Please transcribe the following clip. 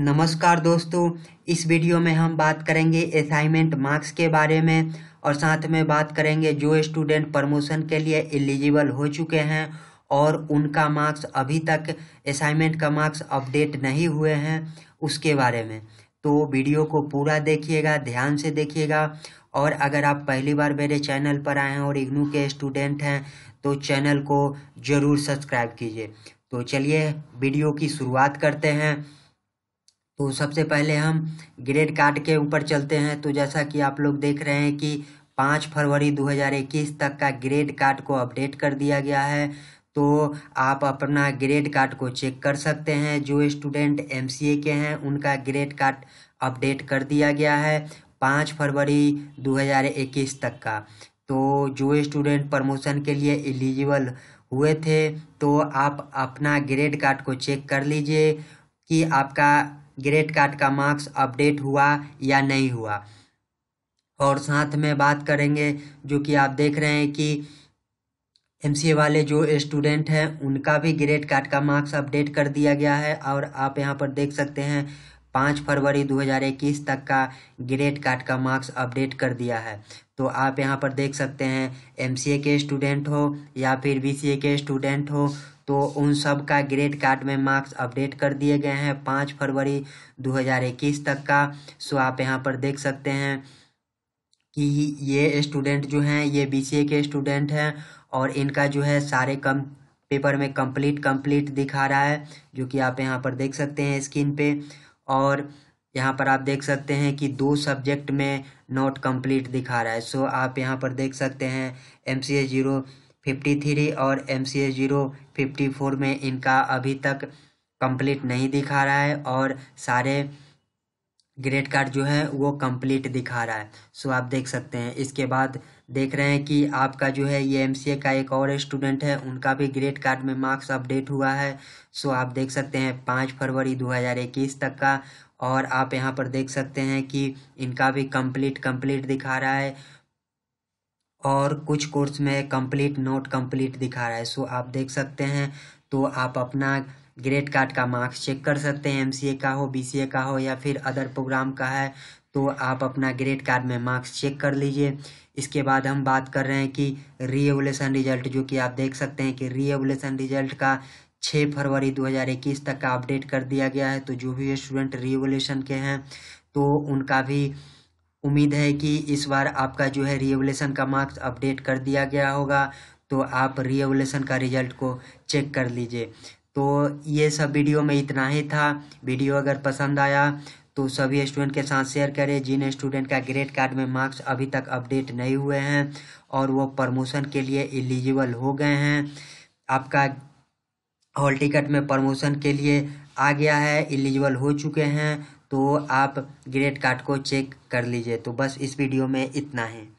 नमस्कार दोस्तों इस वीडियो में हम बात करेंगे असाइनमेंट मार्क्स के बारे में और साथ में बात करेंगे जो स्टूडेंट प्रमोशन के लिए एलिजिबल हो चुके हैं और उनका मार्क्स अभी तक असाइनमेंट का मार्क्स अपडेट नहीं हुए हैं उसके बारे में तो वीडियो को पूरा देखिएगा ध्यान से देखिएगा और अगर आप पहली बार मेरे चैनल पर आए हैं और इग्नू के स्टूडेंट हैं तो चैनल को ज़रूर सब्सक्राइब कीजिए तो चलिए वीडियो की शुरुआत करते हैं तो सबसे पहले हम ग्रेड कार्ड के ऊपर चलते हैं तो जैसा कि आप लोग देख रहे हैं कि पाँच फरवरी 2021 तक का ग्रेड कार्ड को अपडेट कर दिया गया है तो आप अपना ग्रेड कार्ड को चेक कर सकते हैं जो स्टूडेंट एम के हैं उनका ग्रेड कार्ड अपडेट कर दिया गया है पाँच फरवरी 2021 तक का तो जो स्टूडेंट प्रमोशन के लिए एलिजिबल हुए थे तो आप अपना ग्रेड कार्ड को चेक कर लीजिए कि आपका ग्रेड कार्ड का मार्क्स अपडेट हुआ या नहीं हुआ और साथ में बात करेंगे जो कि आप देख रहे हैं कि एम वाले जो स्टूडेंट हैं उनका भी ग्रेड कार्ड का मार्क्स अपडेट कर दिया गया है और आप यहाँ पर देख सकते हैं पाँच फरवरी 2021 तक का ग्रेड कार्ड का मार्क्स अपडेट कर दिया है तो आप यहाँ पर देख सकते हैं एम के स्टूडेंट हो या फिर बी के स्टूडेंट हो तो उन सब का ग्रेड कार्ड में मार्क्स अपडेट कर दिए गए हैं पाँच फरवरी 2021 तक का सो आप यहाँ पर देख सकते हैं कि ये स्टूडेंट जो हैं ये बी के स्टूडेंट हैं और इनका जो है सारे कम पेपर में कंप्लीट कंप्लीट दिखा रहा है जो कि आप यहाँ पर देख सकते हैं स्क्रीन पे और यहाँ पर आप देख सकते हैं कि दो सब्जेक्ट में नॉट कंप्लीट दिखा रहा है सो आप यहाँ पर देख सकते हैं M C A zero fifty three और M C A zero fifty four में इनका अभी तक कंप्लीट नहीं दिखा रहा है और सारे ग्रेड कार्ड जो है वो कंप्लीट दिखा रहा है सो आप देख सकते हैं इसके बाद देख रहे हैं कि आपका जो है ये एम का एक और स्टूडेंट है उनका भी ग्रेड कार्ड में मार्क्स अपडेट हुआ है सो आप देख सकते हैं पाँच फरवरी 2021 तक का और आप यहाँ पर देख सकते हैं कि इनका भी कंप्लीट कंप्लीट दिखा रहा है और कुछ कोर्स में कंप्लीट नोट कंप्लीट दिखा रहा है सो आप देख सकते हैं तो आप अपना ग्रेड कार्ड का मार्क्स चेक कर सकते हैं एमसीए का हो बीसीए का हो या फिर अदर प्रोग्राम का है तो आप अपना ग्रेड कार्ड में मार्क्स चेक कर लीजिए इसके बाद हम बात कर रहे हैं कि रीएवलेशन रिजल्ट जो कि आप देख सकते हैं कि रीएवलेशन रिजल्ट का छः फरवरी 2021 तक का अपडेट कर दिया गया है तो जो भी स्टूडेंट रीएवलेशन के हैं तो उनका भी उम्मीद है कि इस बार आपका जो है रीएवलेशन का मार्क्स अपडेट कर दिया गया होगा तो आप रीएवलेशन का रिजल्ट को चेक कर लीजिए तो ये सब वीडियो में इतना ही था वीडियो अगर पसंद आया तो सभी स्टूडेंट के साथ शेयर करें जिन स्टूडेंट का ग्रेड कार्ड में मार्क्स अभी तक अपडेट नहीं हुए हैं और वो प्रमोशन के लिए एलिजिबल हो गए हैं आपका हॉल टिकट में प्रमोशन के लिए आ गया है एलिजिबल हो चुके हैं तो आप ग्रेड कार्ड को चेक कर लीजिए तो बस इस वीडियो में इतना है